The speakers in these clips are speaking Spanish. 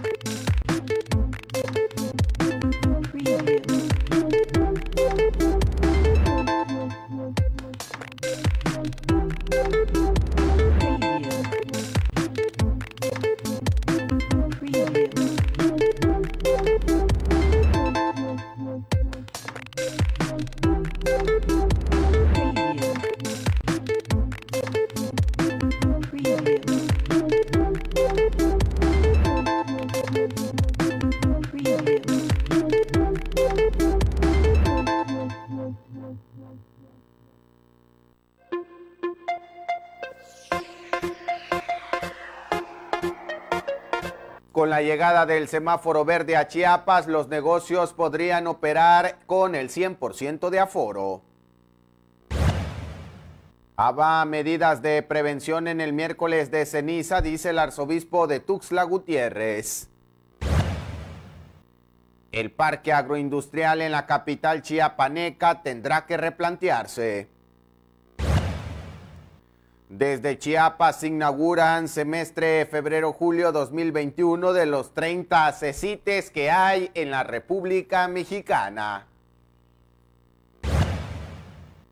Thank you. Con la llegada del semáforo verde a Chiapas, los negocios podrían operar con el 100% de aforo. Habrá medidas de prevención en el miércoles de ceniza, dice el arzobispo de Tuxtla Gutiérrez. El parque agroindustrial en la capital chiapaneca tendrá que replantearse. Desde Chiapas inauguran semestre febrero-julio 2021 de los 30 CECITES que hay en la República Mexicana.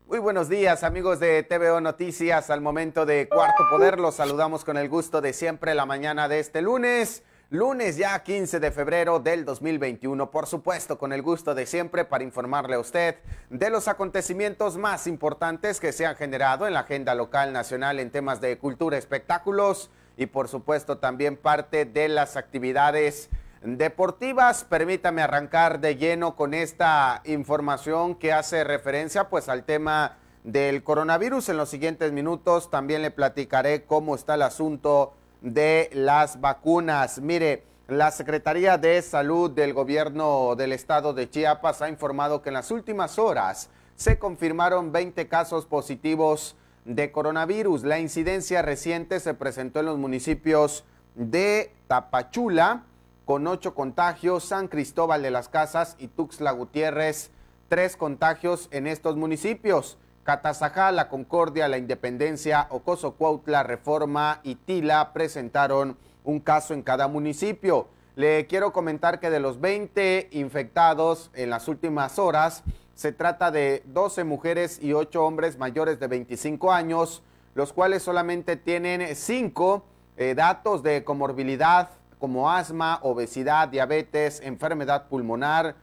Muy buenos días amigos de TVO Noticias, al momento de Cuarto Poder los saludamos con el gusto de siempre la mañana de este lunes. Lunes ya 15 de febrero del 2021, por supuesto con el gusto de siempre para informarle a usted de los acontecimientos más importantes que se han generado en la agenda local nacional en temas de cultura, espectáculos y por supuesto también parte de las actividades deportivas. Permítame arrancar de lleno con esta información que hace referencia pues al tema del coronavirus. En los siguientes minutos también le platicaré cómo está el asunto de las vacunas. Mire, la Secretaría de Salud del Gobierno del Estado de Chiapas ha informado que en las últimas horas se confirmaron 20 casos positivos de coronavirus. La incidencia reciente se presentó en los municipios de Tapachula con ocho contagios, San Cristóbal de las Casas y Tuxtla Gutiérrez, tres contagios en estos municipios. Catazajá, La Concordia, La Independencia, Ocoso Cuautla, Reforma y Tila presentaron un caso en cada municipio. Le quiero comentar que de los 20 infectados en las últimas horas, se trata de 12 mujeres y 8 hombres mayores de 25 años, los cuales solamente tienen 5 eh, datos de comorbilidad como asma, obesidad, diabetes, enfermedad pulmonar,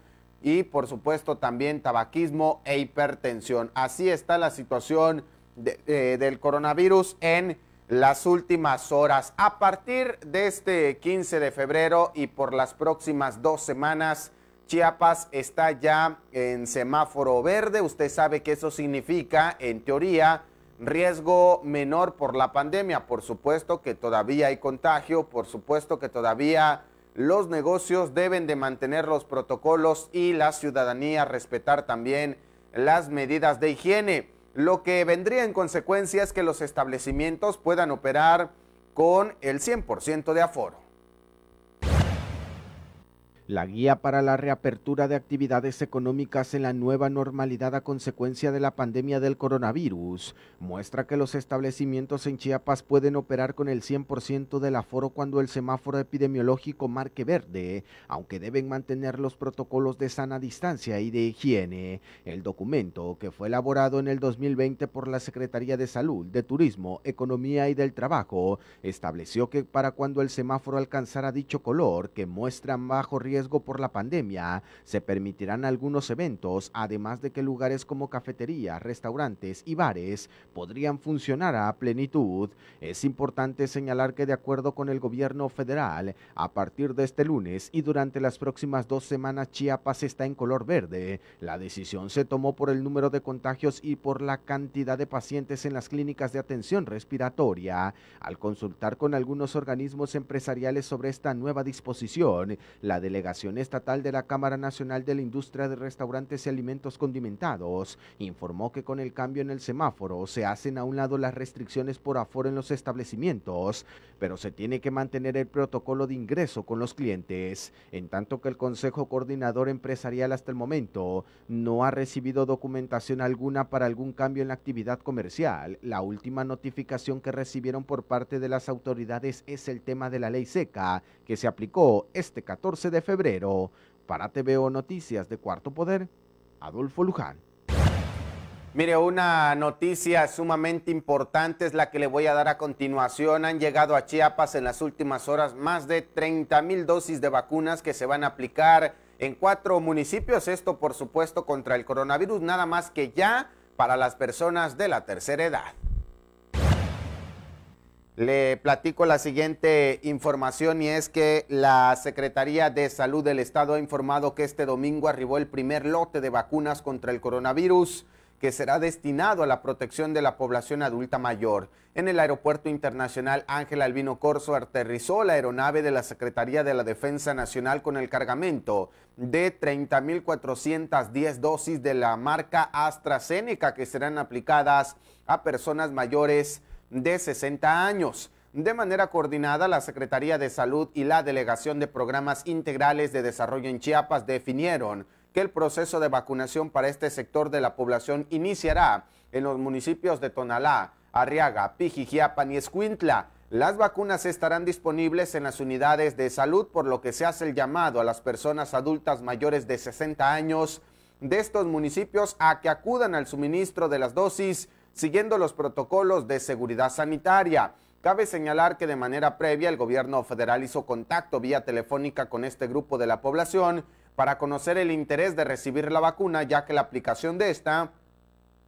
y por supuesto también tabaquismo e hipertensión. Así está la situación eh, del coronavirus en las últimas horas. A partir de este 15 de febrero y por las próximas dos semanas, Chiapas está ya en semáforo verde. Usted sabe que eso significa, en teoría, riesgo menor por la pandemia. Por supuesto que todavía hay contagio, por supuesto que todavía los negocios deben de mantener los protocolos y la ciudadanía respetar también las medidas de higiene. Lo que vendría en consecuencia es que los establecimientos puedan operar con el 100% de aforo. La guía para la reapertura de actividades económicas en la nueva normalidad a consecuencia de la pandemia del coronavirus muestra que los establecimientos en Chiapas pueden operar con el 100% del aforo cuando el semáforo epidemiológico marque verde, aunque deben mantener los protocolos de sana distancia y de higiene. El documento, que fue elaborado en el 2020 por la Secretaría de Salud, de Turismo, Economía y del Trabajo, estableció que para cuando el semáforo alcanzara dicho color, que muestra bajo riesgo riesgo por la pandemia, se permitirán algunos eventos, además de que lugares como cafeterías, restaurantes y bares podrían funcionar a plenitud. Es importante señalar que de acuerdo con el gobierno federal, a partir de este lunes y durante las próximas dos semanas Chiapas está en color verde. La decisión se tomó por el número de contagios y por la cantidad de pacientes en las clínicas de atención respiratoria. Al consultar con algunos organismos empresariales sobre esta nueva disposición, la delegación delegación estatal de la Cámara Nacional de la Industria de Restaurantes y Alimentos Condimentados informó que con el cambio en el semáforo se hacen a un lado las restricciones por aforo en los establecimientos, pero se tiene que mantener el protocolo de ingreso con los clientes, en tanto que el Consejo Coordinador Empresarial hasta el momento no ha recibido documentación alguna para algún cambio en la actividad comercial. La última notificación que recibieron por parte de las autoridades es el tema de la ley seca que se aplicó este 14 de febrero febrero. Para TVO Noticias de Cuarto Poder, Adolfo Luján. Mire, una noticia sumamente importante es la que le voy a dar a continuación. Han llegado a Chiapas en las últimas horas más de 30 mil dosis de vacunas que se van a aplicar en cuatro municipios. Esto, por supuesto, contra el coronavirus, nada más que ya para las personas de la tercera edad. Le platico la siguiente información y es que la Secretaría de Salud del Estado ha informado que este domingo arribó el primer lote de vacunas contra el coronavirus que será destinado a la protección de la población adulta mayor. En el Aeropuerto Internacional Ángel Albino Corso aterrizó la aeronave de la Secretaría de la Defensa Nacional con el cargamento de 30.410 dosis de la marca AstraZeneca que serán aplicadas a personas mayores de 60 años. De manera coordinada, la Secretaría de Salud y la Delegación de Programas Integrales de Desarrollo en Chiapas definieron que el proceso de vacunación para este sector de la población iniciará en los municipios de Tonalá, Arriaga, Pijijiapan y Escuintla. Las vacunas estarán disponibles en las unidades de salud, por lo que se hace el llamado a las personas adultas mayores de 60 años de estos municipios a que acudan al suministro de las dosis siguiendo los protocolos de seguridad sanitaria. Cabe señalar que de manera previa el gobierno federal hizo contacto vía telefónica con este grupo de la población para conocer el interés de recibir la vacuna, ya que la aplicación de esta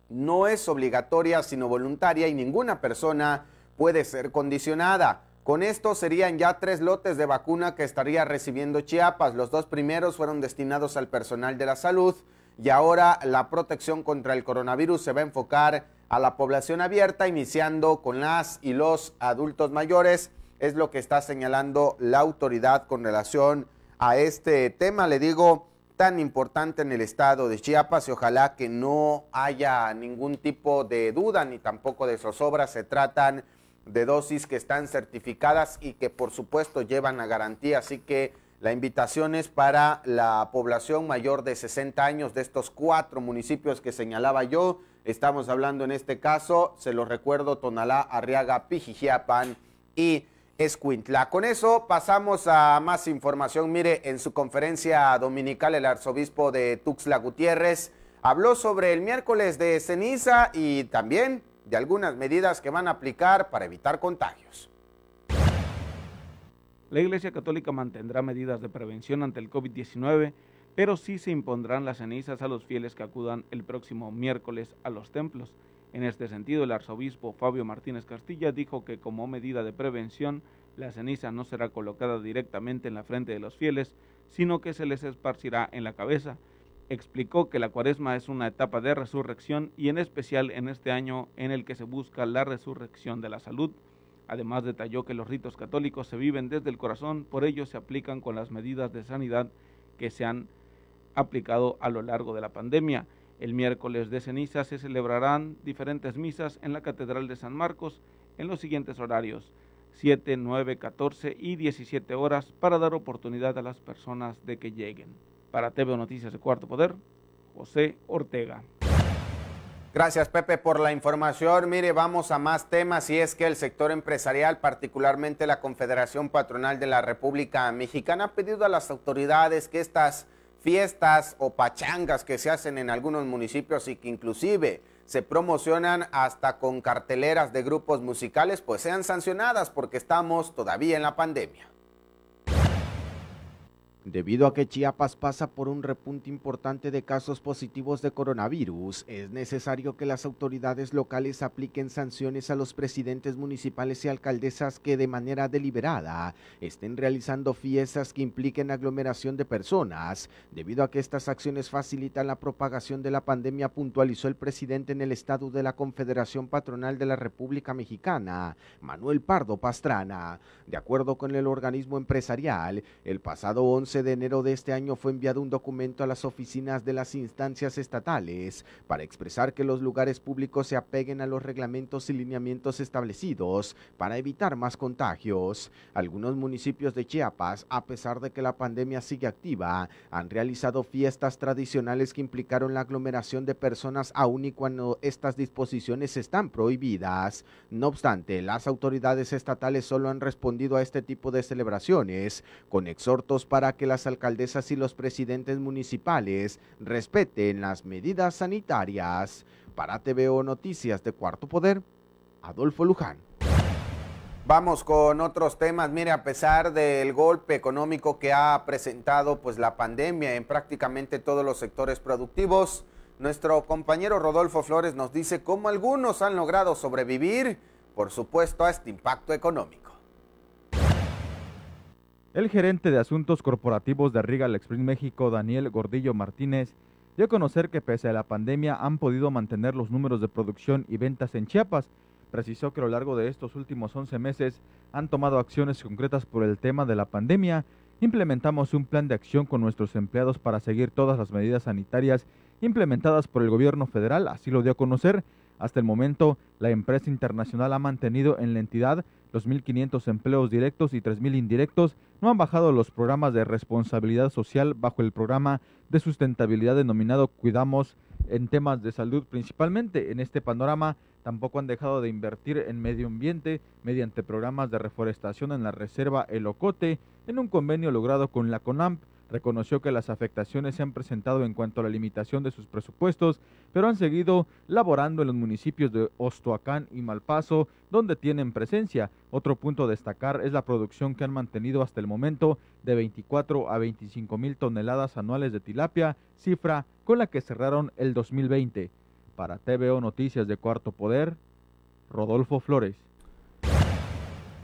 no es obligatoria sino voluntaria y ninguna persona puede ser condicionada. Con esto serían ya tres lotes de vacuna que estaría recibiendo Chiapas. Los dos primeros fueron destinados al personal de la salud y ahora la protección contra el coronavirus se va a enfocar a la población abierta, iniciando con las y los adultos mayores. Es lo que está señalando la autoridad con relación a este tema, le digo, tan importante en el estado de Chiapas y ojalá que no haya ningún tipo de duda ni tampoco de zozobra. Se tratan de dosis que están certificadas y que por supuesto llevan la garantía, así que la invitación es para la población mayor de 60 años de estos cuatro municipios que señalaba yo. Estamos hablando en este caso, se lo recuerdo, Tonalá, Arriaga, Pijijiapan y Escuintla. Con eso pasamos a más información. Mire, en su conferencia dominical el arzobispo de Tuxtla Gutiérrez habló sobre el miércoles de ceniza y también de algunas medidas que van a aplicar para evitar contagios. La Iglesia Católica mantendrá medidas de prevención ante el COVID-19, pero sí se impondrán las cenizas a los fieles que acudan el próximo miércoles a los templos. En este sentido, el arzobispo Fabio Martínez Castilla dijo que como medida de prevención, la ceniza no será colocada directamente en la frente de los fieles, sino que se les esparcirá en la cabeza. Explicó que la cuaresma es una etapa de resurrección y en especial en este año en el que se busca la resurrección de la salud. Además detalló que los ritos católicos se viven desde el corazón, por ello se aplican con las medidas de sanidad que se han aplicado a lo largo de la pandemia. El miércoles de ceniza se celebrarán diferentes misas en la Catedral de San Marcos en los siguientes horarios, 7, 9, 14 y 17 horas, para dar oportunidad a las personas de que lleguen. Para TV Noticias de Cuarto Poder, José Ortega. Gracias, Pepe, por la información. Mire, vamos a más temas y es que el sector empresarial, particularmente la Confederación Patronal de la República Mexicana, ha pedido a las autoridades que estas fiestas o pachangas que se hacen en algunos municipios y que inclusive se promocionan hasta con carteleras de grupos musicales, pues sean sancionadas porque estamos todavía en la pandemia. Debido a que Chiapas pasa por un repunte importante de casos positivos de coronavirus, es necesario que las autoridades locales apliquen sanciones a los presidentes municipales y alcaldesas que de manera deliberada estén realizando fiestas que impliquen aglomeración de personas, debido a que estas acciones facilitan la propagación de la pandemia, puntualizó el presidente en el estado de la Confederación Patronal de la República Mexicana, Manuel Pardo Pastrana. De acuerdo con el organismo empresarial, el pasado 11 de enero de este año fue enviado un documento a las oficinas de las instancias estatales para expresar que los lugares públicos se apeguen a los reglamentos y lineamientos establecidos para evitar más contagios. Algunos municipios de Chiapas, a pesar de que la pandemia sigue activa, han realizado fiestas tradicionales que implicaron la aglomeración de personas aún y cuando estas disposiciones están prohibidas. No obstante, las autoridades estatales solo han respondido a este tipo de celebraciones con exhortos para que las alcaldesas y los presidentes municipales respeten las medidas sanitarias. Para TVO Noticias de Cuarto Poder, Adolfo Luján. Vamos con otros temas. Mire, a pesar del golpe económico que ha presentado pues la pandemia en prácticamente todos los sectores productivos, nuestro compañero Rodolfo Flores nos dice cómo algunos han logrado sobrevivir, por supuesto, a este impacto económico. El gerente de asuntos corporativos de Regal Express México, Daniel Gordillo Martínez, dio a conocer que pese a la pandemia han podido mantener los números de producción y ventas en Chiapas. Precisó que a lo largo de estos últimos 11 meses han tomado acciones concretas por el tema de la pandemia. Implementamos un plan de acción con nuestros empleados para seguir todas las medidas sanitarias implementadas por el gobierno federal, así lo dio a conocer. Hasta el momento, la empresa internacional ha mantenido en la entidad los 1.500 empleos directos y 3.000 indirectos, no han bajado los programas de responsabilidad social bajo el programa de sustentabilidad denominado Cuidamos en temas de salud principalmente. En este panorama tampoco han dejado de invertir en medio ambiente mediante programas de reforestación en la reserva El Ocote, en un convenio logrado con la CONAMP Reconoció que las afectaciones se han presentado en cuanto a la limitación de sus presupuestos, pero han seguido laborando en los municipios de Ostoacán y Malpaso, donde tienen presencia. Otro punto a destacar es la producción que han mantenido hasta el momento de 24 a 25 mil toneladas anuales de tilapia, cifra con la que cerraron el 2020. Para TVO Noticias de Cuarto Poder, Rodolfo Flores.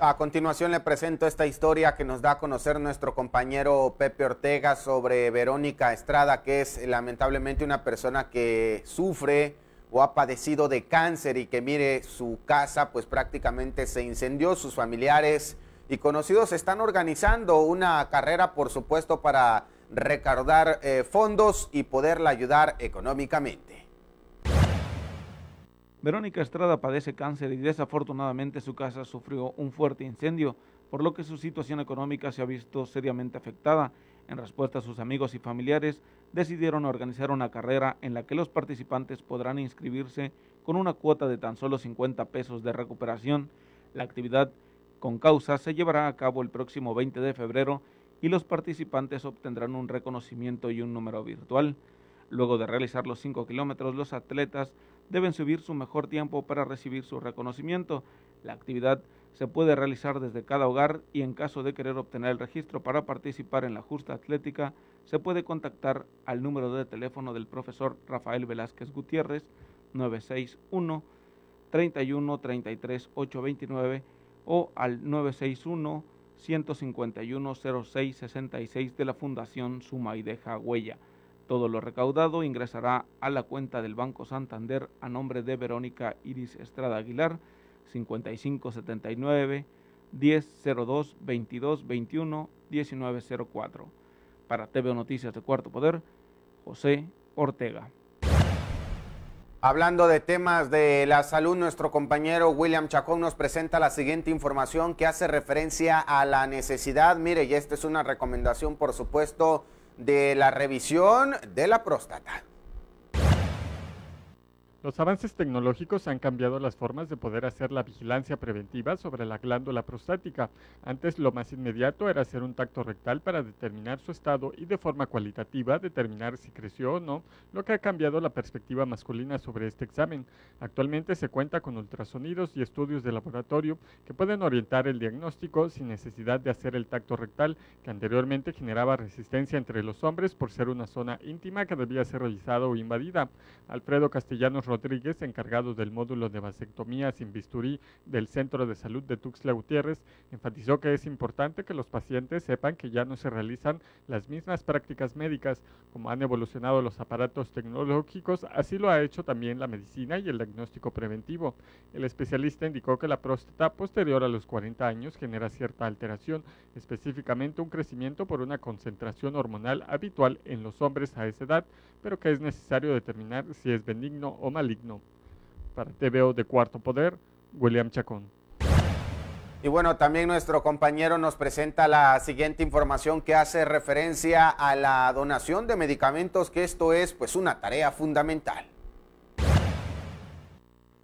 A continuación le presento esta historia que nos da a conocer nuestro compañero Pepe Ortega sobre Verónica Estrada, que es lamentablemente una persona que sufre o ha padecido de cáncer y que mire su casa pues prácticamente se incendió, sus familiares y conocidos están organizando una carrera por supuesto para recaudar eh, fondos y poderla ayudar económicamente. Verónica Estrada padece cáncer y desafortunadamente su casa sufrió un fuerte incendio, por lo que su situación económica se ha visto seriamente afectada. En respuesta sus amigos y familiares, decidieron organizar una carrera en la que los participantes podrán inscribirse con una cuota de tan solo 50 pesos de recuperación. La actividad con causa se llevará a cabo el próximo 20 de febrero y los participantes obtendrán un reconocimiento y un número virtual. Luego de realizar los 5 kilómetros, los atletas deben subir su mejor tiempo para recibir su reconocimiento. La actividad se puede realizar desde cada hogar y en caso de querer obtener el registro para participar en la justa atlética, se puede contactar al número de teléfono del profesor Rafael Velázquez Gutiérrez 961 31 829 o al 961 151 06 de la Fundación Suma y Deja Huella. Todo lo recaudado ingresará a la cuenta del Banco Santander a nombre de Verónica Iris Estrada Aguilar, 5579 1002 2221 1904. Para TV Noticias de Cuarto Poder, José Ortega. Hablando de temas de la salud, nuestro compañero William Chacón nos presenta la siguiente información que hace referencia a la necesidad, mire, y esta es una recomendación, por supuesto, de la revisión de la próstata. Los avances tecnológicos han cambiado las formas de poder hacer la vigilancia preventiva sobre la glándula prostática. Antes lo más inmediato era hacer un tacto rectal para determinar su estado y de forma cualitativa determinar si creció o no, lo que ha cambiado la perspectiva masculina sobre este examen. Actualmente se cuenta con ultrasonidos y estudios de laboratorio que pueden orientar el diagnóstico sin necesidad de hacer el tacto rectal, que anteriormente generaba resistencia entre los hombres por ser una zona íntima que debía ser revisada o invadida. Alfredo Castellanos Rodríguez, encargado del módulo de vasectomía sin bisturí del Centro de Salud de Tuxtla Gutiérrez, enfatizó que es importante que los pacientes sepan que ya no se realizan las mismas prácticas médicas, como han evolucionado los aparatos tecnológicos, así lo ha hecho también la medicina y el diagnóstico preventivo. El especialista indicó que la próstata posterior a los 40 años genera cierta alteración, específicamente un crecimiento por una concentración hormonal habitual en los hombres a esa edad, pero que es necesario determinar si es benigno o maligno para TVO de Cuarto Poder, William Chacón. Y bueno, también nuestro compañero nos presenta la siguiente información que hace referencia a la donación de medicamentos, que esto es pues una tarea fundamental.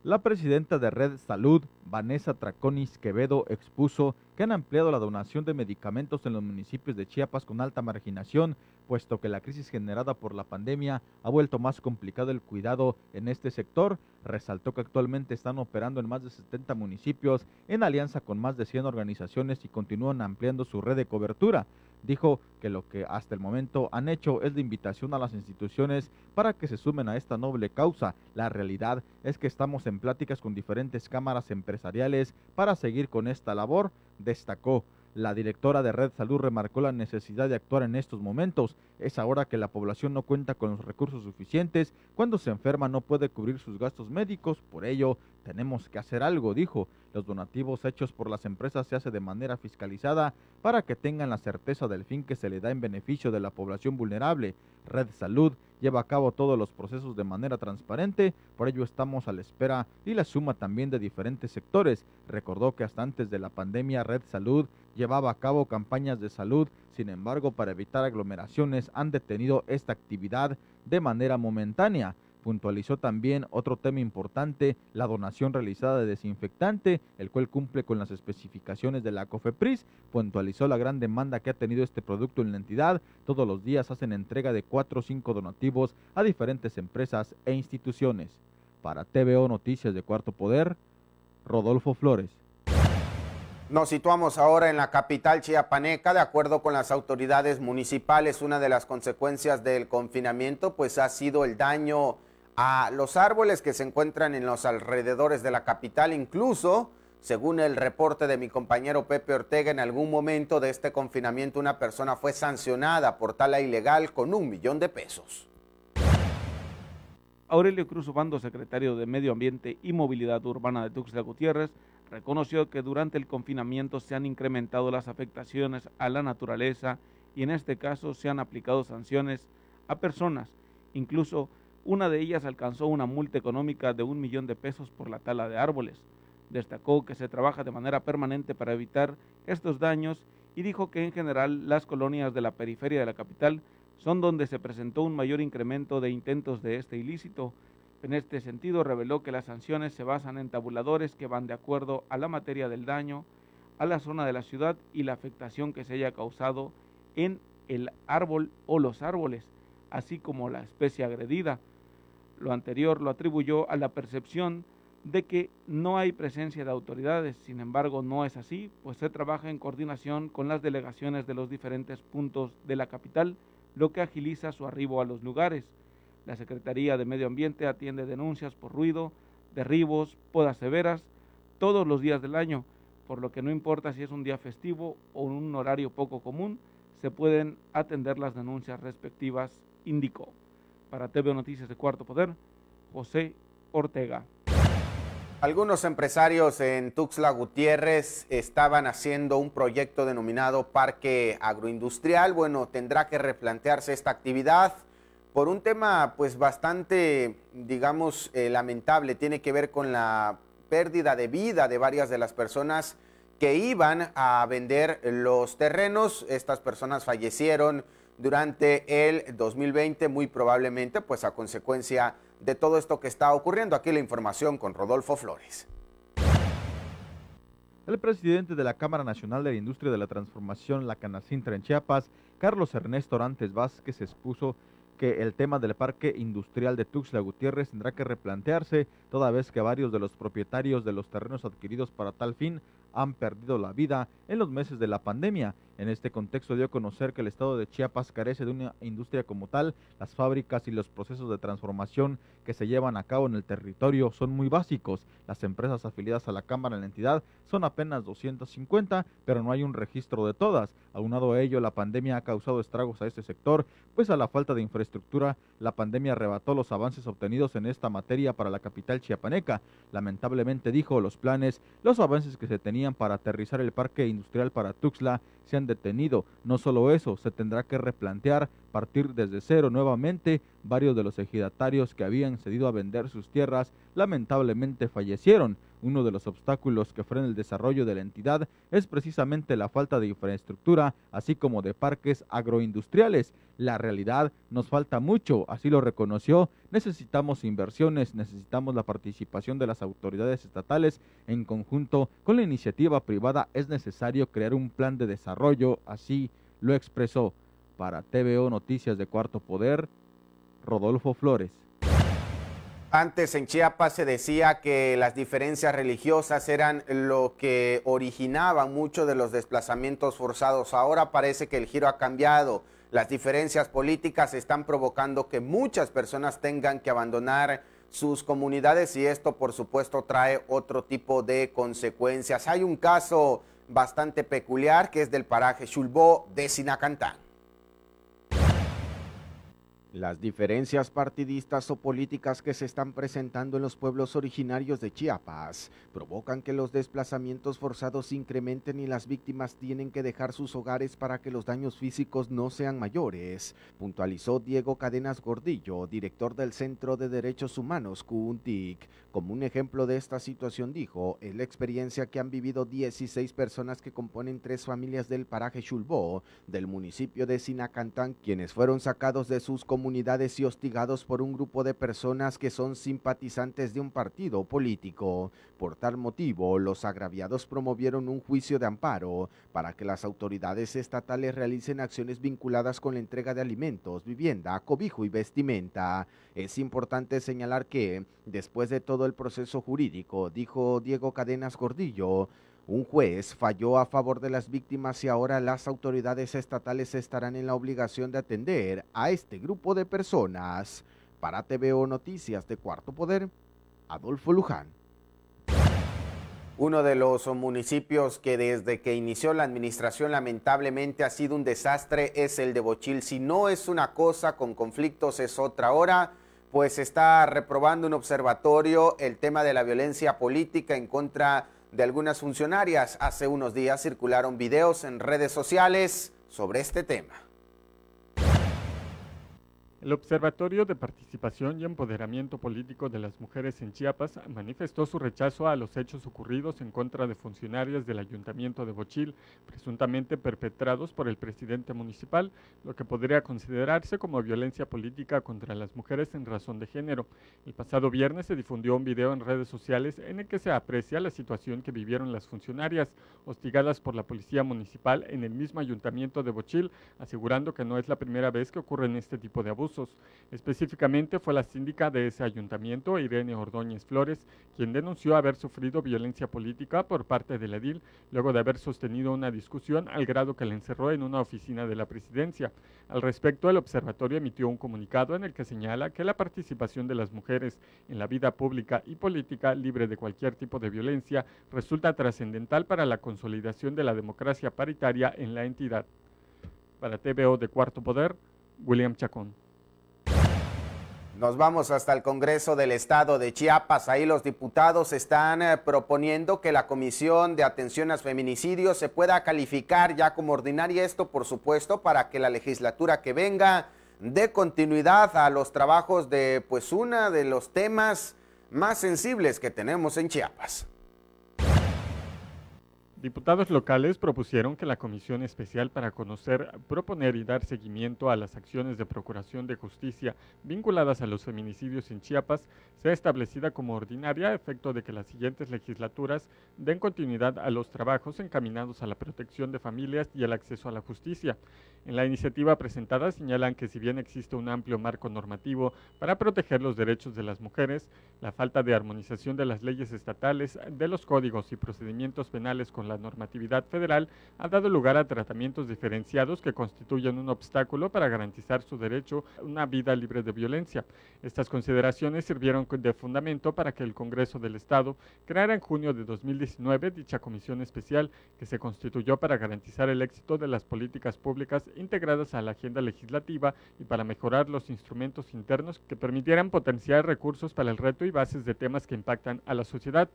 La presidenta de Red Salud, Vanessa Traconis Quevedo expuso que han ampliado la donación de medicamentos en los municipios de Chiapas con alta marginación, puesto que la crisis generada por la pandemia ha vuelto más complicado el cuidado en este sector. Resaltó que actualmente están operando en más de 70 municipios en alianza con más de 100 organizaciones y continúan ampliando su red de cobertura. Dijo que lo que hasta el momento han hecho es la invitación a las instituciones para que se sumen a esta noble causa. La realidad es que estamos en pláticas con diferentes cámaras empresariales para seguir con esta labor, destacó. La directora de Red Salud remarcó la necesidad de actuar en estos momentos. Es ahora que la población no cuenta con los recursos suficientes. Cuando se enferma no puede cubrir sus gastos médicos. Por ello, tenemos que hacer algo, dijo. Los donativos hechos por las empresas se hacen de manera fiscalizada para que tengan la certeza del fin que se le da en beneficio de la población vulnerable. Red Salud lleva a cabo todos los procesos de manera transparente, por ello estamos a la espera y la suma también de diferentes sectores. Recordó que hasta antes de la pandemia Red Salud llevaba a cabo campañas de salud, sin embargo para evitar aglomeraciones han detenido esta actividad de manera momentánea. Puntualizó también otro tema importante, la donación realizada de desinfectante, el cual cumple con las especificaciones de la COFEPRIS. Puntualizó la gran demanda que ha tenido este producto en la entidad. Todos los días hacen entrega de cuatro o cinco donativos a diferentes empresas e instituciones. Para TVO Noticias de Cuarto Poder, Rodolfo Flores. Nos situamos ahora en la capital chiapaneca. De acuerdo con las autoridades municipales, una de las consecuencias del confinamiento pues ha sido el daño a los árboles que se encuentran en los alrededores de la capital, incluso según el reporte de mi compañero Pepe Ortega, en algún momento de este confinamiento una persona fue sancionada por tala ilegal con un millón de pesos. Aurelio Cruz Obando, secretario de Medio Ambiente y Movilidad Urbana de Tuxtla Gutiérrez, reconoció que durante el confinamiento se han incrementado las afectaciones a la naturaleza y en este caso se han aplicado sanciones a personas, incluso una de ellas alcanzó una multa económica de un millón de pesos por la tala de árboles. Destacó que se trabaja de manera permanente para evitar estos daños y dijo que en general las colonias de la periferia de la capital son donde se presentó un mayor incremento de intentos de este ilícito. En este sentido, reveló que las sanciones se basan en tabuladores que van de acuerdo a la materia del daño, a la zona de la ciudad y la afectación que se haya causado en el árbol o los árboles, así como la especie agredida. Lo anterior lo atribuyó a la percepción de que no hay presencia de autoridades, sin embargo no es así, pues se trabaja en coordinación con las delegaciones de los diferentes puntos de la capital, lo que agiliza su arribo a los lugares. La Secretaría de Medio Ambiente atiende denuncias por ruido, derribos, podas severas, todos los días del año, por lo que no importa si es un día festivo o un horario poco común, se pueden atender las denuncias respectivas, indicó. Para TV Noticias de Cuarto Poder, José Ortega. Algunos empresarios en Tuxtla Gutiérrez estaban haciendo un proyecto denominado Parque Agroindustrial. Bueno, tendrá que replantearse esta actividad por un tema pues bastante, digamos, eh, lamentable. Tiene que ver con la pérdida de vida de varias de las personas que iban a vender los terrenos. Estas personas fallecieron durante el 2020, muy probablemente pues a consecuencia de todo esto que está ocurriendo. Aquí la información con Rodolfo Flores. El presidente de la Cámara Nacional de la Industria de la Transformación, la Canacintra en Chiapas, Carlos Ernesto Orantes Vázquez, expuso que el tema del parque industrial de Tuxtla Gutiérrez tendrá que replantearse, toda vez que varios de los propietarios de los terrenos adquiridos para tal fin han perdido la vida en los meses de la pandemia. En este contexto dio a conocer que el estado de Chiapas carece de una industria como tal. Las fábricas y los procesos de transformación que se llevan a cabo en el territorio son muy básicos. Las empresas afiliadas a la Cámara en la entidad son apenas 250, pero no hay un registro de todas. Aunado a ello, la pandemia ha causado estragos a este sector, pues a la falta de infraestructura, la pandemia arrebató los avances obtenidos en esta materia para la capital chiapaneca. Lamentablemente dijo, los planes, los avances que se tenían para aterrizar el parque industrial para Tuxtla se han detenido. No solo eso, se tendrá que replantear, partir desde cero nuevamente. Varios de los ejidatarios que habían cedido a vender sus tierras lamentablemente fallecieron. Uno de los obstáculos que frena el desarrollo de la entidad es precisamente la falta de infraestructura, así como de parques agroindustriales. La realidad nos falta mucho, así lo reconoció. Necesitamos inversiones, necesitamos la participación de las autoridades estatales. En conjunto con la iniciativa privada es necesario crear un plan de desarrollo así lo expresó para TVO Noticias de Cuarto Poder, Rodolfo Flores. Antes en Chiapas se decía que las diferencias religiosas eran lo que originaba mucho de los desplazamientos forzados. Ahora parece que el giro ha cambiado. Las diferencias políticas están provocando que muchas personas tengan que abandonar sus comunidades y esto por supuesto trae otro tipo de consecuencias. Hay un caso bastante peculiar que es del paraje Chulbó de Sinacantán. Las diferencias partidistas o políticas que se están presentando en los pueblos originarios de Chiapas provocan que los desplazamientos forzados se incrementen y las víctimas tienen que dejar sus hogares para que los daños físicos no sean mayores, puntualizó Diego Cadenas Gordillo, director del Centro de Derechos Humanos CUNTIC. Como un ejemplo de esta situación dijo, es la experiencia que han vivido 16 personas que componen tres familias del paraje Chulbó, del municipio de Sinacantán, quienes fueron sacados de sus comunidades y hostigados por un grupo de personas que son simpatizantes de un partido político. Por tal motivo, los agraviados promovieron un juicio de amparo para que las autoridades estatales realicen acciones vinculadas con la entrega de alimentos, vivienda, cobijo y vestimenta. Es importante señalar que, después de todo el proceso jurídico, dijo Diego Cadenas Gordillo, un juez falló a favor de las víctimas y ahora las autoridades estatales estarán en la obligación de atender a este grupo de personas. Para TVO Noticias de Cuarto Poder, Adolfo Luján. Uno de los municipios que desde que inició la administración lamentablemente ha sido un desastre es el de Bochil. Si no es una cosa, con conflictos es otra. hora pues está reprobando un observatorio el tema de la violencia política en contra de algunas funcionarias. Hace unos días circularon videos en redes sociales sobre este tema. El Observatorio de Participación y Empoderamiento Político de las Mujeres en Chiapas manifestó su rechazo a los hechos ocurridos en contra de funcionarias del Ayuntamiento de Bochil, presuntamente perpetrados por el presidente municipal, lo que podría considerarse como violencia política contra las mujeres en razón de género. El pasado viernes se difundió un video en redes sociales en el que se aprecia la situación que vivieron las funcionarias, hostigadas por la policía municipal en el mismo Ayuntamiento de Bochil, asegurando que no es la primera vez que ocurren este tipo de abusos. Específicamente fue la síndica de ese ayuntamiento, Irene Ordóñez Flores, quien denunció haber sufrido violencia política por parte del edil luego de haber sostenido una discusión al grado que la encerró en una oficina de la presidencia. Al respecto, el observatorio emitió un comunicado en el que señala que la participación de las mujeres en la vida pública y política libre de cualquier tipo de violencia resulta trascendental para la consolidación de la democracia paritaria en la entidad. Para TVO de Cuarto Poder, William Chacón. Nos vamos hasta el Congreso del Estado de Chiapas. Ahí los diputados están eh, proponiendo que la Comisión de Atención a Feminicidios se pueda calificar ya como ordinaria. Esto, por supuesto, para que la legislatura que venga dé continuidad a los trabajos de, pues, una de los temas más sensibles que tenemos en Chiapas. Diputados locales propusieron que la Comisión Especial para conocer, proponer y dar seguimiento a las acciones de Procuración de Justicia vinculadas a los feminicidios en Chiapas sea establecida como ordinaria a efecto de que las siguientes legislaturas den continuidad a los trabajos encaminados a la protección de familias y el acceso a la justicia. En la iniciativa presentada señalan que si bien existe un amplio marco normativo para proteger los derechos de las mujeres, la falta de armonización de las leyes estatales, de los códigos y procedimientos penales con la normatividad federal ha dado lugar a tratamientos diferenciados que constituyen un obstáculo para garantizar su derecho a una vida libre de violencia. Estas consideraciones sirvieron de fundamento para que el Congreso del Estado creara en junio de 2019 dicha comisión especial que se constituyó para garantizar el éxito de las políticas públicas integradas a la agenda legislativa y para mejorar los instrumentos internos que permitieran potenciar recursos para el reto y bases de temas que impactan a la sociedad.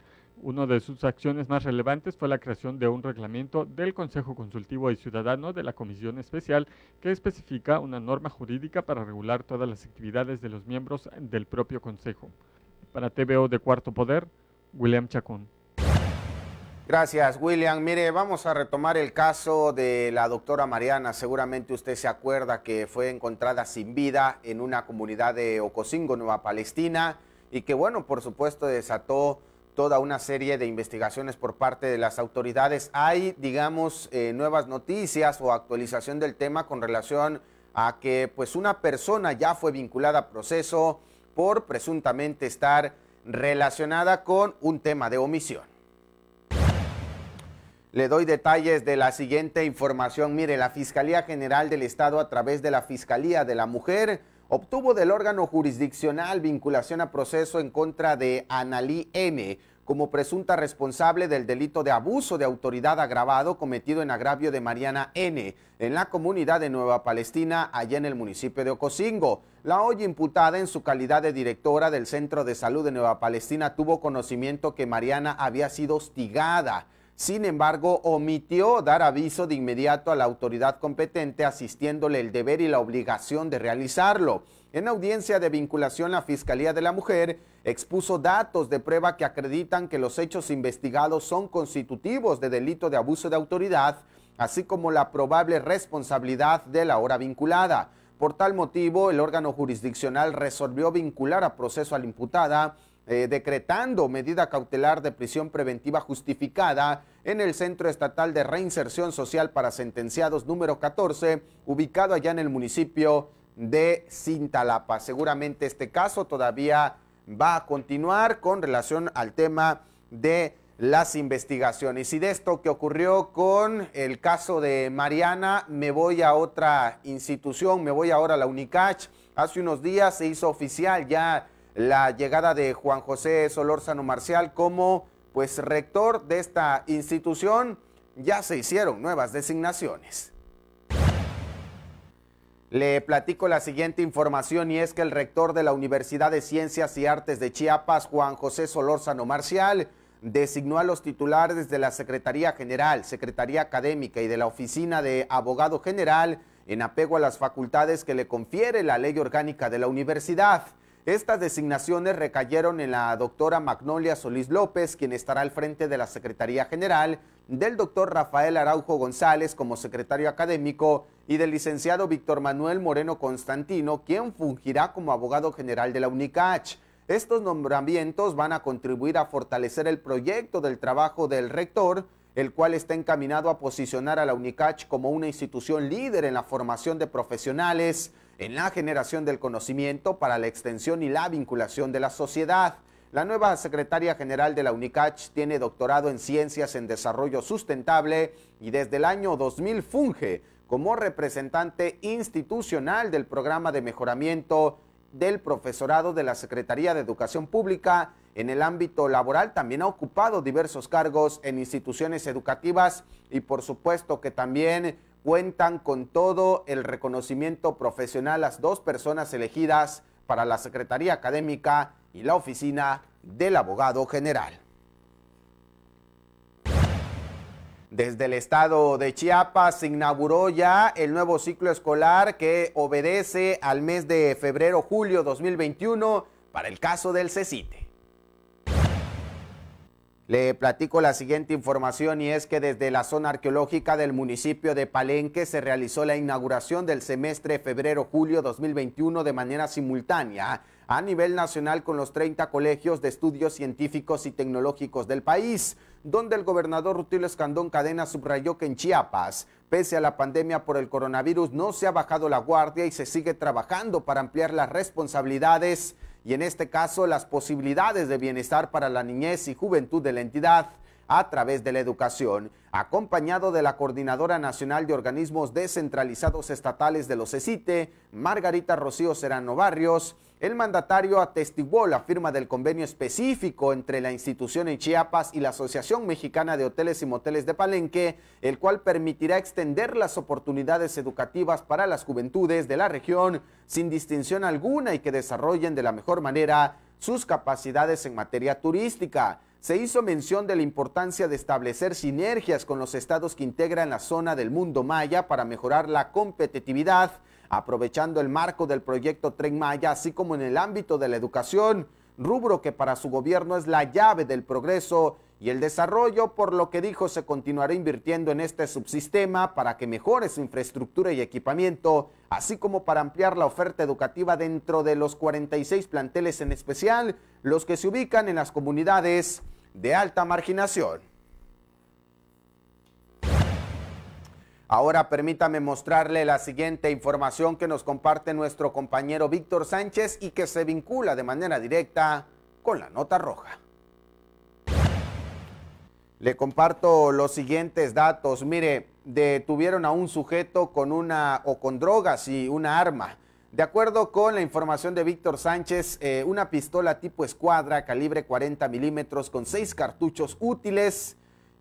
Una de sus acciones más relevantes fue la creación de un reglamento del Consejo Consultivo y Ciudadano de la Comisión Especial que especifica una norma jurídica para regular todas las actividades de los miembros del propio Consejo. Para TVO de Cuarto Poder, William Chacón. Gracias, William. Mire, vamos a retomar el caso de la doctora Mariana. Seguramente usted se acuerda que fue encontrada sin vida en una comunidad de Ocosingo, Nueva Palestina, y que, bueno, por supuesto, desató toda una serie de investigaciones por parte de las autoridades. ¿Hay, digamos, eh, nuevas noticias o actualización del tema con relación a que pues una persona ya fue vinculada a proceso por presuntamente estar relacionada con un tema de omisión? Le doy detalles de la siguiente información. Mire, la Fiscalía General del Estado a través de la Fiscalía de la Mujer obtuvo del órgano jurisdiccional vinculación a proceso en contra de Analí N como presunta responsable del delito de abuso de autoridad agravado cometido en agravio de Mariana N. en la comunidad de Nueva Palestina, allá en el municipio de Ocosingo. La hoy imputada en su calidad de directora del Centro de Salud de Nueva Palestina tuvo conocimiento que Mariana había sido hostigada sin embargo, omitió dar aviso de inmediato a la autoridad competente, asistiéndole el deber y la obligación de realizarlo. En audiencia de vinculación, la Fiscalía de la Mujer expuso datos de prueba que acreditan que los hechos investigados son constitutivos de delito de abuso de autoridad, así como la probable responsabilidad de la hora vinculada. Por tal motivo, el órgano jurisdiccional resolvió vincular a proceso a la imputada eh, decretando medida cautelar de prisión preventiva justificada en el Centro Estatal de Reinserción Social para Sentenciados número 14, ubicado allá en el municipio de Cintalapa. Seguramente este caso todavía va a continuar con relación al tema de las investigaciones. Y de esto que ocurrió con el caso de Mariana, me voy a otra institución, me voy ahora a la UNICACH. Hace unos días se hizo oficial ya la llegada de Juan José Solórzano Marcial como pues rector de esta institución, ya se hicieron nuevas designaciones. Le platico la siguiente información y es que el rector de la Universidad de Ciencias y Artes de Chiapas, Juan José Solórzano Marcial, designó a los titulares de la Secretaría General, Secretaría Académica y de la Oficina de Abogado General en apego a las facultades que le confiere la ley orgánica de la universidad. Estas designaciones recayeron en la doctora Magnolia Solís López, quien estará al frente de la Secretaría General, del doctor Rafael Araujo González como secretario académico y del licenciado Víctor Manuel Moreno Constantino, quien fungirá como abogado general de la UNICACH. Estos nombramientos van a contribuir a fortalecer el proyecto del trabajo del rector, el cual está encaminado a posicionar a la UNICACH como una institución líder en la formación de profesionales en la generación del conocimiento para la extensión y la vinculación de la sociedad. La nueva secretaria general de la UNICACH tiene doctorado en Ciencias en Desarrollo Sustentable y desde el año 2000 funge como representante institucional del programa de mejoramiento del profesorado de la Secretaría de Educación Pública en el ámbito laboral. También ha ocupado diversos cargos en instituciones educativas y por supuesto que también cuentan con todo el reconocimiento profesional las dos personas elegidas para la Secretaría Académica y la Oficina del Abogado General. Desde el estado de Chiapas se inauguró ya el nuevo ciclo escolar que obedece al mes de febrero-julio 2021 para el caso del CECITE. Le platico la siguiente información y es que desde la zona arqueológica del municipio de Palenque se realizó la inauguración del semestre febrero-julio 2021 de manera simultánea a nivel nacional con los 30 colegios de estudios científicos y tecnológicos del país, donde el gobernador Rutilio Escandón Cadena subrayó que en Chiapas, pese a la pandemia por el coronavirus, no se ha bajado la guardia y se sigue trabajando para ampliar las responsabilidades y en este caso las posibilidades de bienestar para la niñez y juventud de la entidad a través de la educación, acompañado de la Coordinadora Nacional de Organismos Descentralizados Estatales de los CECITE, Margarita Rocío Serrano Barrios, el mandatario atestiguó la firma del convenio específico entre la institución en Chiapas y la Asociación Mexicana de Hoteles y Moteles de Palenque, el cual permitirá extender las oportunidades educativas para las juventudes de la región sin distinción alguna y que desarrollen de la mejor manera sus capacidades en materia turística. Se hizo mención de la importancia de establecer sinergias con los estados que integran la zona del mundo maya para mejorar la competitividad aprovechando el marco del proyecto Tren Maya, así como en el ámbito de la educación, rubro que para su gobierno es la llave del progreso y el desarrollo, por lo que dijo se continuará invirtiendo en este subsistema para que mejore su infraestructura y equipamiento, así como para ampliar la oferta educativa dentro de los 46 planteles en especial, los que se ubican en las comunidades de alta marginación. Ahora permítame mostrarle la siguiente información que nos comparte nuestro compañero Víctor Sánchez y que se vincula de manera directa con la nota roja. Le comparto los siguientes datos. Mire, detuvieron a un sujeto con una o con drogas y una arma. De acuerdo con la información de Víctor Sánchez, eh, una pistola tipo escuadra calibre 40 milímetros con seis cartuchos útiles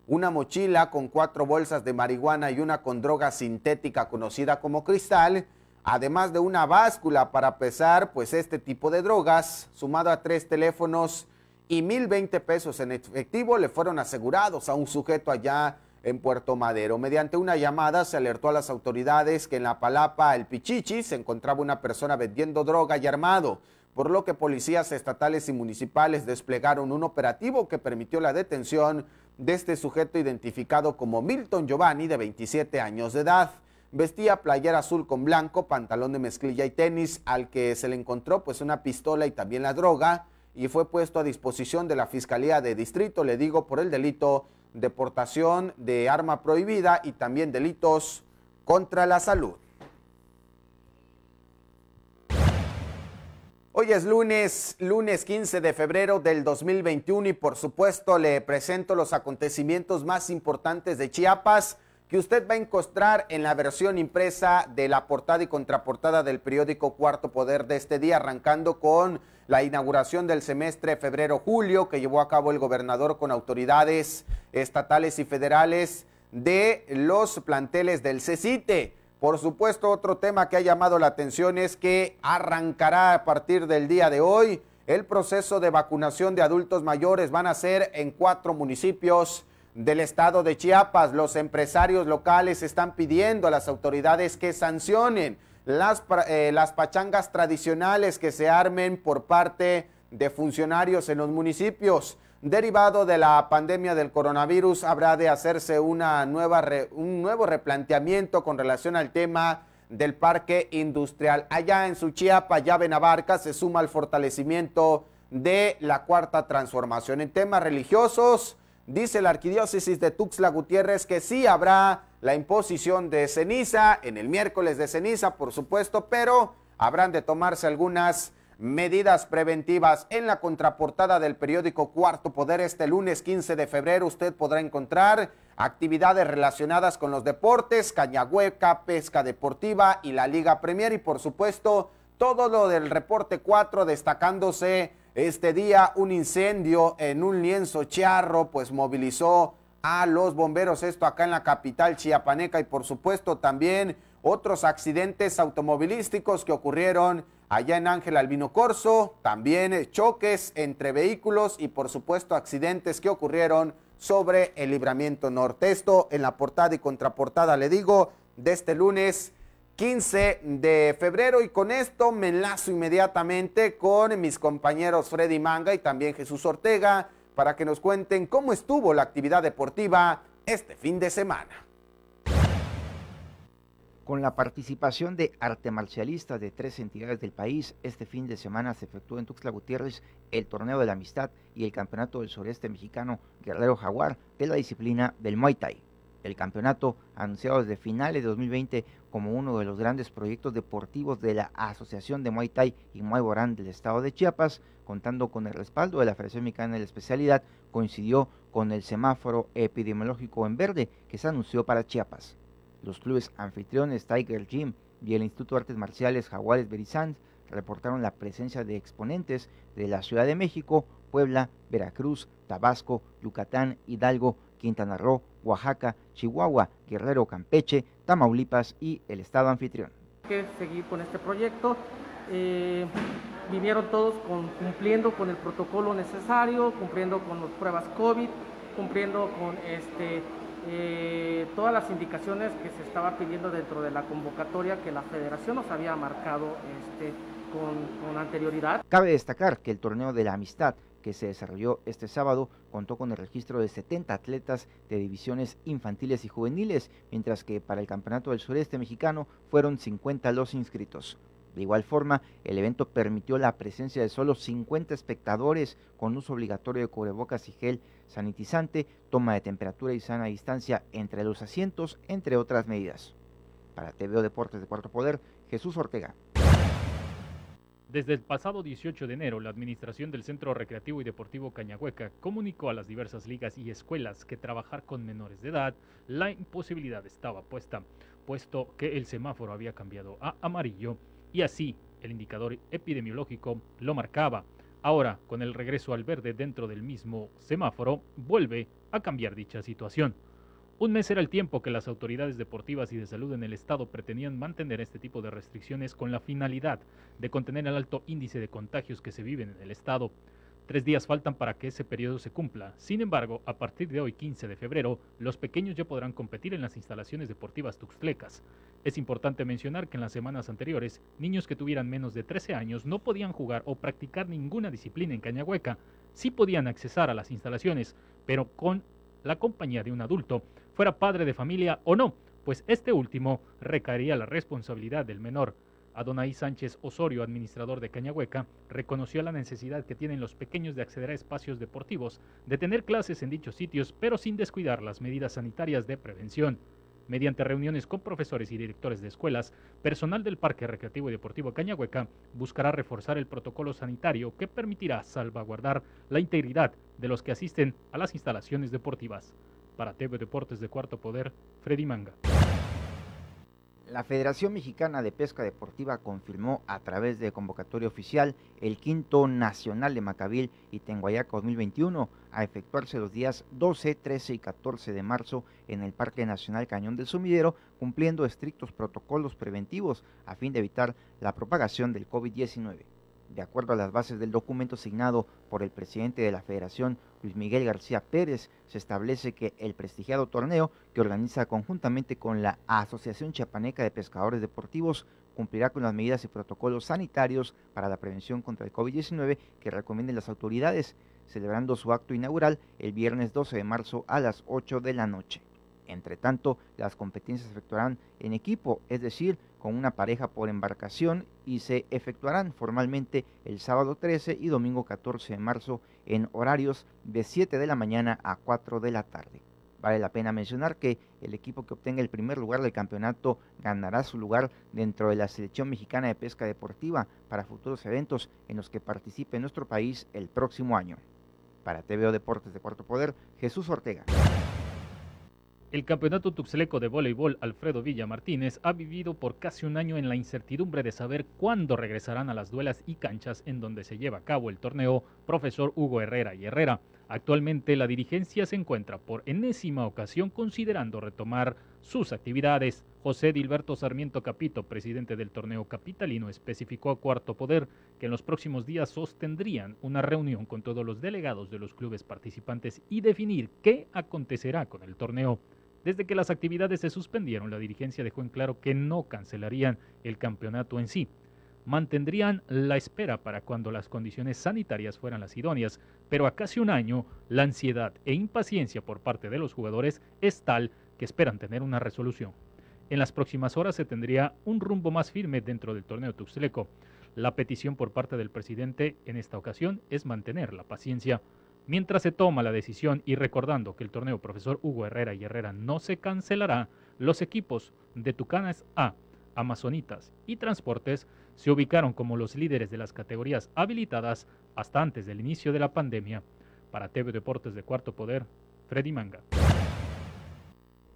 una mochila con cuatro bolsas de marihuana y una con droga sintética conocida como cristal, además de una báscula para pesar pues este tipo de drogas, sumado a tres teléfonos y 1.020 pesos en efectivo le fueron asegurados a un sujeto allá en Puerto Madero. Mediante una llamada se alertó a las autoridades que en la palapa El Pichichi se encontraba una persona vendiendo droga y armado, por lo que policías estatales y municipales desplegaron un operativo que permitió la detención de este sujeto identificado como Milton Giovanni, de 27 años de edad. Vestía playera azul con blanco, pantalón de mezclilla y tenis, al que se le encontró pues una pistola y también la droga, y fue puesto a disposición de la Fiscalía de Distrito, le digo, por el delito deportación de arma prohibida y también delitos contra la salud. Hoy es lunes, lunes 15 de febrero del 2021 y por supuesto le presento los acontecimientos más importantes de Chiapas que usted va a encontrar en la versión impresa de la portada y contraportada del periódico Cuarto Poder de este día, arrancando con la inauguración del semestre febrero-julio que llevó a cabo el gobernador con autoridades estatales y federales de los planteles del CECITE. Por supuesto, otro tema que ha llamado la atención es que arrancará a partir del día de hoy el proceso de vacunación de adultos mayores. Van a ser en cuatro municipios del estado de Chiapas. Los empresarios locales están pidiendo a las autoridades que sancionen las, eh, las pachangas tradicionales que se armen por parte de funcionarios en los municipios derivado de la pandemia del coronavirus, habrá de hacerse una nueva un nuevo replanteamiento con relación al tema del parque industrial. Allá en Suchiapa, ya se suma al fortalecimiento de la cuarta transformación. En temas religiosos, dice la arquidiócesis de Tuxtla Gutiérrez que sí habrá la imposición de ceniza en el miércoles de ceniza, por supuesto, pero habrán de tomarse algunas medidas preventivas. En la contraportada del periódico Cuarto Poder este lunes 15 de febrero usted podrá encontrar actividades relacionadas con los deportes, cañahueca, pesca deportiva y la Liga Premier y por supuesto todo lo del reporte 4 destacándose este día un incendio en un lienzo charro pues movilizó a los bomberos, esto acá en la capital chiapaneca y por supuesto también otros accidentes automovilísticos que ocurrieron Allá en Ángel Albino Corso, también eh, choques entre vehículos y por supuesto accidentes que ocurrieron sobre el libramiento norte. Esto en la portada y contraportada, le digo, de este lunes 15 de febrero y con esto me enlazo inmediatamente con mis compañeros Freddy Manga y también Jesús Ortega para que nos cuenten cómo estuvo la actividad deportiva este fin de semana. Con la participación de artemarcialistas de tres entidades del país, este fin de semana se efectuó en Tuxtla Gutiérrez el Torneo de la Amistad y el Campeonato del Sureste Mexicano Guerrero Jaguar de la disciplina del Muay Thai. El campeonato, anunciado desde finales de 2020 como uno de los grandes proyectos deportivos de la Asociación de Muay Thai y Muay Boran del estado de Chiapas, contando con el respaldo de la Federación Mexicana de la Especialidad, coincidió con el semáforo epidemiológico en verde que se anunció para Chiapas. Los clubes anfitriones Tiger Gym y el Instituto de Artes Marciales Jaguares Berizán reportaron la presencia de exponentes de la Ciudad de México, Puebla, Veracruz, Tabasco, Yucatán, Hidalgo, Quintana Roo, Oaxaca, Chihuahua, Guerrero, Campeche, Tamaulipas y el estado anfitrión. Que seguir con este proyecto. Eh, vinieron todos cumpliendo con el protocolo necesario, cumpliendo con las pruebas COVID, cumpliendo con este, eh, todas las indicaciones que se estaba pidiendo dentro de la convocatoria que la federación nos había marcado este, con, con anterioridad. Cabe destacar que el torneo de la amistad que se desarrolló este sábado contó con el registro de 70 atletas de divisiones infantiles y juveniles, mientras que para el Campeonato del Sureste Mexicano fueron 50 los inscritos. De igual forma, el evento permitió la presencia de solo 50 espectadores con uso obligatorio de cubrebocas y gel sanitizante, toma de temperatura y sana distancia entre los asientos, entre otras medidas. Para TVO Deportes de Cuarto Poder, Jesús Ortega. Desde el pasado 18 de enero, la administración del Centro Recreativo y Deportivo Cañahueca comunicó a las diversas ligas y escuelas que trabajar con menores de edad, la imposibilidad estaba puesta, puesto que el semáforo había cambiado a amarillo y así el indicador epidemiológico lo marcaba. Ahora, con el regreso al verde dentro del mismo semáforo, vuelve a cambiar dicha situación. Un mes era el tiempo que las autoridades deportivas y de salud en el estado pretendían mantener este tipo de restricciones con la finalidad de contener el alto índice de contagios que se viven en el estado. Tres días faltan para que ese periodo se cumpla. Sin embargo, a partir de hoy, 15 de febrero, los pequeños ya podrán competir en las instalaciones deportivas tuxtlecas. Es importante mencionar que en las semanas anteriores, niños que tuvieran menos de 13 años no podían jugar o practicar ninguna disciplina en Cañahueca. Sí podían accesar a las instalaciones, pero con la compañía de un adulto, fuera padre de familia o no, pues este último recaería la responsabilidad del menor. Adonai Sánchez Osorio, administrador de Cañahueca, reconoció la necesidad que tienen los pequeños de acceder a espacios deportivos, de tener clases en dichos sitios, pero sin descuidar las medidas sanitarias de prevención. Mediante reuniones con profesores y directores de escuelas, personal del Parque Recreativo y Deportivo Cañahueca buscará reforzar el protocolo sanitario que permitirá salvaguardar la integridad de los que asisten a las instalaciones deportivas. Para TV Deportes de Cuarto Poder, Freddy Manga. La Federación Mexicana de Pesca Deportiva confirmó a través de convocatoria oficial el quinto nacional de macavil y Tenguayaco 2021 a efectuarse los días 12, 13 y 14 de marzo en el Parque Nacional Cañón del Sumidero, cumpliendo estrictos protocolos preventivos a fin de evitar la propagación del COVID-19 de acuerdo a las bases del documento signado por el presidente de la Federación, Luis Miguel García Pérez, se establece que el prestigiado torneo que organiza conjuntamente con la Asociación Chiapaneca de Pescadores Deportivos cumplirá con las medidas y protocolos sanitarios para la prevención contra el COVID-19 que recomienden las autoridades, celebrando su acto inaugural el viernes 12 de marzo a las 8 de la noche. Entre tanto, las competencias se efectuarán en equipo, es decir, con una pareja por embarcación y se efectuarán formalmente el sábado 13 y domingo 14 de marzo en horarios de 7 de la mañana a 4 de la tarde. Vale la pena mencionar que el equipo que obtenga el primer lugar del campeonato ganará su lugar dentro de la selección mexicana de pesca deportiva para futuros eventos en los que participe nuestro país el próximo año. Para TVO Deportes de Cuarto Poder, Jesús Ortega. El campeonato tuxleco de voleibol Alfredo Villa Martínez ha vivido por casi un año en la incertidumbre de saber cuándo regresarán a las duelas y canchas en donde se lleva a cabo el torneo profesor Hugo Herrera y Herrera. Actualmente la dirigencia se encuentra por enésima ocasión considerando retomar sus actividades. José Dilberto Sarmiento Capito, presidente del torneo capitalino, especificó a Cuarto Poder que en los próximos días sostendrían una reunión con todos los delegados de los clubes participantes y definir qué acontecerá con el torneo. Desde que las actividades se suspendieron, la dirigencia dejó en claro que no cancelarían el campeonato en sí. Mantendrían la espera para cuando las condiciones sanitarias fueran las idóneas, pero a casi un año, la ansiedad e impaciencia por parte de los jugadores es tal que esperan tener una resolución. En las próximas horas se tendría un rumbo más firme dentro del torneo tuxleco. La petición por parte del presidente en esta ocasión es mantener la paciencia Mientras se toma la decisión y recordando que el torneo Profesor Hugo Herrera y Herrera no se cancelará, los equipos de Tucanes A, Amazonitas y Transportes se ubicaron como los líderes de las categorías habilitadas hasta antes del inicio de la pandemia. Para TV Deportes de Cuarto Poder, Freddy Manga.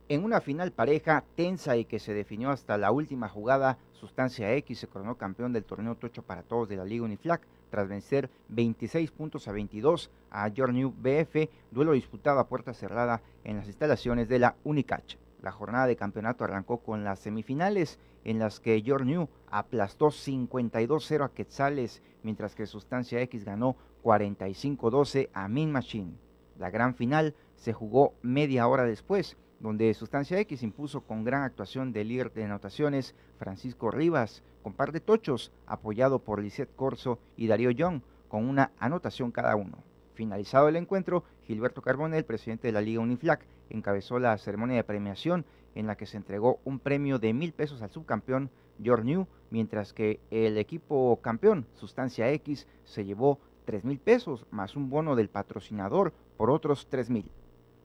En una final pareja, tensa y que se definió hasta la última jugada, Sustancia X se coronó campeón del torneo Tocho para Todos de la Liga Uniflac tras vencer 26 puntos a 22 a New BF, duelo disputado a puerta cerrada en las instalaciones de la Unicach. La jornada de campeonato arrancó con las semifinales en las que New aplastó 52-0 a Quetzales, mientras que Sustancia X ganó 45-12 a Min Machine. La gran final se jugó media hora después donde Sustancia X impuso con gran actuación del líder de anotaciones Francisco Rivas, con par de tochos, apoyado por Lisette Corso y Darío Young, con una anotación cada uno. Finalizado el encuentro, Gilberto Carbonel, presidente de la Liga Uniflac, encabezó la ceremonia de premiación en la que se entregó un premio de mil pesos al subcampeón George New, mientras que el equipo campeón, Sustancia X, se llevó tres mil pesos más un bono del patrocinador por otros tres mil.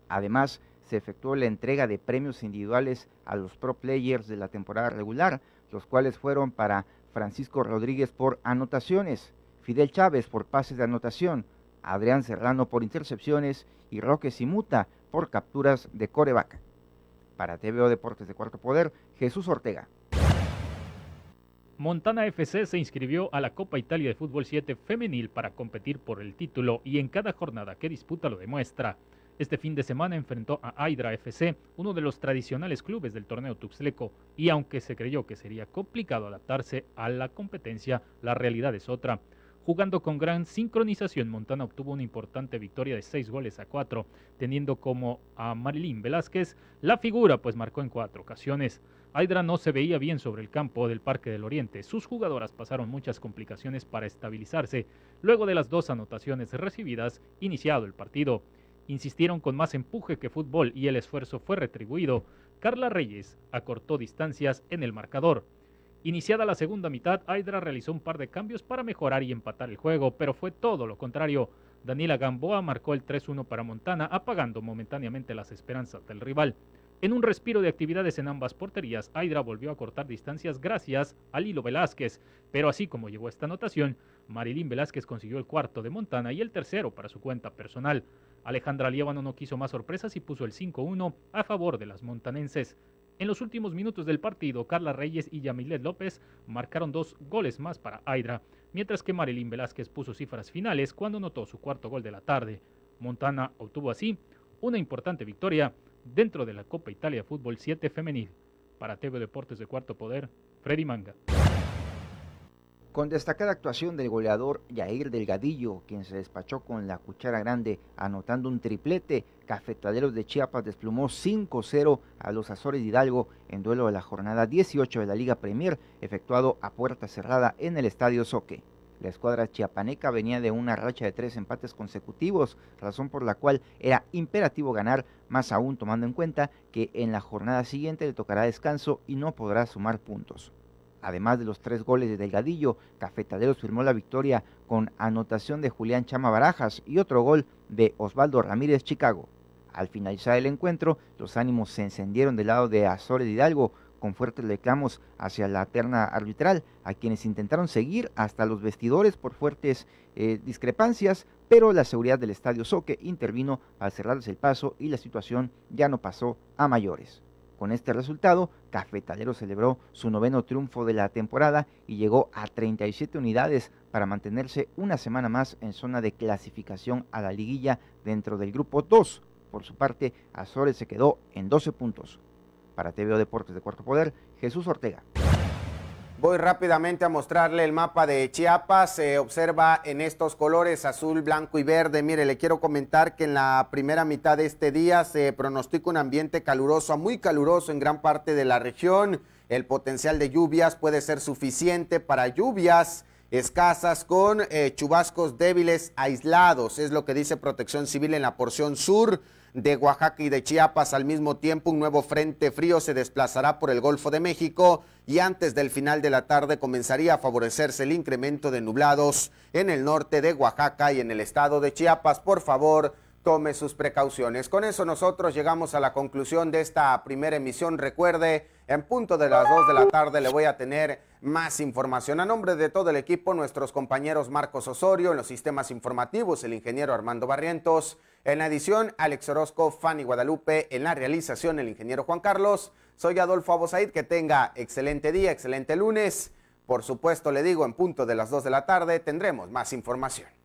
Además, se efectuó la entrega de premios individuales a los pro players de la temporada regular, los cuales fueron para Francisco Rodríguez por anotaciones, Fidel Chávez por pases de anotación, Adrián Serrano por intercepciones y Roque Simuta por capturas de coreback. Para TVO Deportes de Cuarto Poder, Jesús Ortega. Montana FC se inscribió a la Copa Italia de Fútbol 7 femenil para competir por el título y en cada jornada que disputa lo demuestra. Este fin de semana enfrentó a Aydra FC, uno de los tradicionales clubes del torneo tuxleco, y aunque se creyó que sería complicado adaptarse a la competencia, la realidad es otra. Jugando con gran sincronización, Montana obtuvo una importante victoria de 6 goles a 4, teniendo como a Marilyn Velázquez la figura, pues marcó en cuatro ocasiones. Aydra no se veía bien sobre el campo del Parque del Oriente. Sus jugadoras pasaron muchas complicaciones para estabilizarse, luego de las dos anotaciones recibidas, iniciado el partido. Insistieron con más empuje que fútbol y el esfuerzo fue retribuido. Carla Reyes acortó distancias en el marcador. Iniciada la segunda mitad, Aydra realizó un par de cambios para mejorar y empatar el juego, pero fue todo lo contrario. Daniela Gamboa marcó el 3-1 para Montana, apagando momentáneamente las esperanzas del rival. En un respiro de actividades en ambas porterías, Aydra volvió a cortar distancias gracias a Lilo Velázquez, pero así como llegó esta anotación, Marilín Velázquez consiguió el cuarto de Montana y el tercero para su cuenta personal. Alejandra Liévano no quiso más sorpresas y puso el 5-1 a favor de las montanenses. En los últimos minutos del partido, Carla Reyes y Yamilet López marcaron dos goles más para Aydra, mientras que Marilyn Velázquez puso cifras finales cuando anotó su cuarto gol de la tarde. Montana obtuvo así una importante victoria dentro de la Copa Italia Fútbol 7 femenil. Para TV Deportes de Cuarto Poder, Freddy Manga. Con destacada actuación del goleador Yair Delgadillo, quien se despachó con la cuchara grande anotando un triplete, Cafetaleros de Chiapas desplumó 5-0 a los Azores Hidalgo en duelo de la jornada 18 de la Liga Premier, efectuado a puerta cerrada en el Estadio Soque. La escuadra chiapaneca venía de una racha de tres empates consecutivos, razón por la cual era imperativo ganar, más aún tomando en cuenta que en la jornada siguiente le tocará descanso y no podrá sumar puntos. Además de los tres goles de Delgadillo, Cafetaderos firmó la victoria con anotación de Julián Chama Barajas y otro gol de Osvaldo Ramírez Chicago. Al finalizar el encuentro, los ánimos se encendieron del lado de Azores Hidalgo con fuertes reclamos hacia la terna arbitral, a quienes intentaron seguir hasta los vestidores por fuertes eh, discrepancias, pero la seguridad del estadio Soque intervino al cerrarles el paso y la situación ya no pasó a mayores. Con este resultado, Cafetalero celebró su noveno triunfo de la temporada y llegó a 37 unidades para mantenerse una semana más en zona de clasificación a la liguilla dentro del grupo 2. Por su parte, Azores se quedó en 12 puntos. Para TVO Deportes de Cuarto Poder, Jesús Ortega. Voy rápidamente a mostrarle el mapa de Chiapas. Se observa en estos colores azul, blanco y verde. Mire, le quiero comentar que en la primera mitad de este día se pronostica un ambiente caluroso, muy caluroso en gran parte de la región. El potencial de lluvias puede ser suficiente para lluvias escasas con eh, chubascos débiles aislados. Es lo que dice Protección Civil en la porción sur de Oaxaca y de Chiapas al mismo tiempo, un nuevo frente frío se desplazará por el Golfo de México y antes del final de la tarde comenzaría a favorecerse el incremento de nublados en el norte de Oaxaca y en el estado de Chiapas. Por favor, tome sus precauciones. Con eso nosotros llegamos a la conclusión de esta primera emisión. Recuerde, en punto de las 2 de la tarde le voy a tener más información. A nombre de todo el equipo, nuestros compañeros Marcos Osorio en los sistemas informativos, el ingeniero Armando Barrientos, en la edición Alex Orozco, Fanny Guadalupe, en la realización el ingeniero Juan Carlos. Soy Adolfo Abosaid, que tenga excelente día, excelente lunes. Por supuesto, le digo, en punto de las 2 de la tarde tendremos más información.